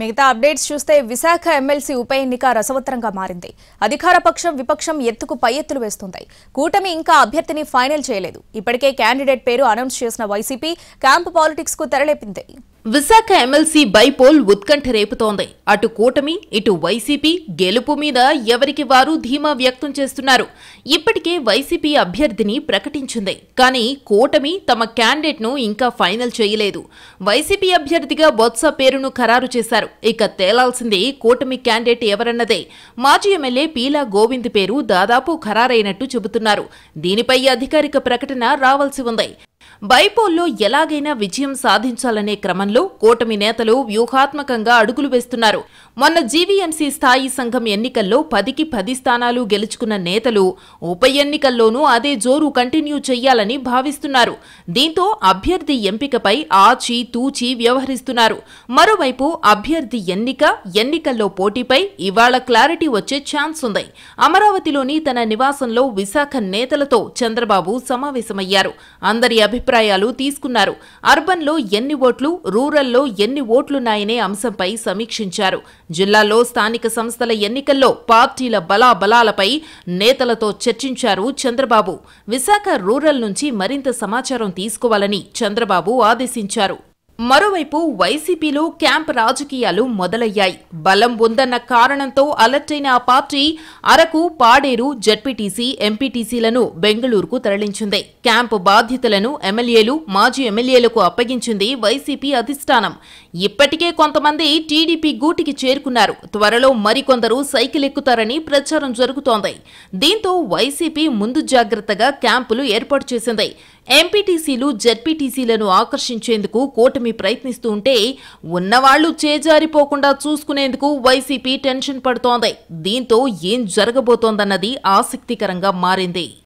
మిగతా అప్డేట్స్ చూస్తే విశాఖ ఎమ్మెల్సీ ఉప ఎన్నిక రసవత్తరంగా మారింది అధికార పక్షం విపక్షం ఎత్తుకు పై ఎత్తులు వేస్తుంది కూటమి ఇంకా అభ్యర్థిని ఫైనల్ చేయలేదు ఇప్పటికే క్యాండిడేట్ పేరు అనౌన్స్ చేసిన వైసీపీ క్యాంపు పాలిటిక్స్ కు తెరలేపింది విశాఖ ఎమ్మెల్సీ బైపోల్ ఉత్కంఠ రేపుతోంది అటు కూటమి ఇటు వైసీపీ గెలుపు మీద ఎవరికి వారు ధీమా వ్యక్తం చేస్తున్నారు ఇప్పటికే వైసీపీ అభ్యర్థిని ప్రకటించింది కానీ కూటమి తమ క్యాండిడేట్ను ఇంకా ఫైనల్ చేయలేదు వైసీపీ అభ్యర్థిగా బొత్స పేరును ఖరారు చేశారు ఇక తేలాల్సింది కూటమి క్యాండిడేట్ ఎవరన్నదే మాజీ ఎమ్మెల్యే పీలా గోవింద్ పేరు దాదాపు ఖరారైనట్టు చెబుతున్నారు దీనిపై అధికారిక ప్రకటన రావాల్సి ఉంది బైపోల్లో ఎలాగైనా విజయం సాధించాలనే క్రమంలో కూటమి నేతలు వ్యూహాత్మకంగా అడుగులు వేస్తున్నారు మొన్న జీవీఎంసీ స్థాయి సంఘం ఎన్నికల్లో పదికి పది స్థానాలు గెలుచుకున్న నేతలు ఉప ఎన్నికల్లోనూ అదే జోరు కంటిన్యూ చేయాలని భావిస్తున్నారు దీంతో అభ్యర్థి ఎంపికపై ఆచి తూచి వ్యవహరిస్తున్నారు మరోవైపు అభ్యర్థి ఎన్నిక ఎన్నికల్లో పోటీపై ఇవాళ క్లారిటీ వచ్చే ఛాన్స్ ఉంది అమరావతిలోని తన నివాసంలో విశాఖ నేతలతో చంద్రబాబు సమావేశమయ్యారు అందరి అభిప్రాయం అభిప్రాయాలు తీసుకున్నారు అర్బన్లో ఎన్ని ఓట్లు రూరల్లో ఎన్ని ఓట్లున్నాయనే అంశంపై సమీక్షించారు జిల్లాలో స్థానిక సంస్థల ఎన్నికల్లో పార్టీల బలాబలాలపై నేతలతో చర్చించారు చంద్రబాబు విశాఖ రూరల్ నుంచి మరింత సమాచారం తీసుకోవాలని చంద్రబాబు ఆదేశించారు మరోవైపు వైసీపీలో క్యాంప్ రాజకీయాలు మొదలయ్యాయి బలం ఉందన్న కారణంతో అలర్ట్ అయిన ఆ పార్టీ అరకు పాడేరు జడ్పీటీసీ ఎంపీటీసీలను బెంగళూరుకు తరలించింది క్యాంపు బాధ్యతలను ఎమ్మెల్యేలు మాజీ ఎమ్మెల్యేలకు అప్పగించింది వైసీపీ అధిష్టానం ఇప్పటికే కొంతమంది టీడీపీ గూటికి చేరుకున్నారు త్వరలో మరికొందరు సైకిల్ ఎక్కుతారని ప్రచారం జరుగుతోంది దీంతో వైసీపీ ముందు జాగ్రత్తగా క్యాంపులు ఏర్పాటు చేసింది ఎంపీటీసీలు జడ్పీటీసీలను ఆకర్షించేందుకు కూటమి కూటమి ప్రయత్నిస్తూ ఉంటే ఉన్నవాళ్లు చేజారిపోకుండా చూసుకునేందుకు వైసీపీ టెన్షన్ పడుతోంది దీంతో ఏం జరగబోతోందన్నది ఆసక్తికరంగా మారింది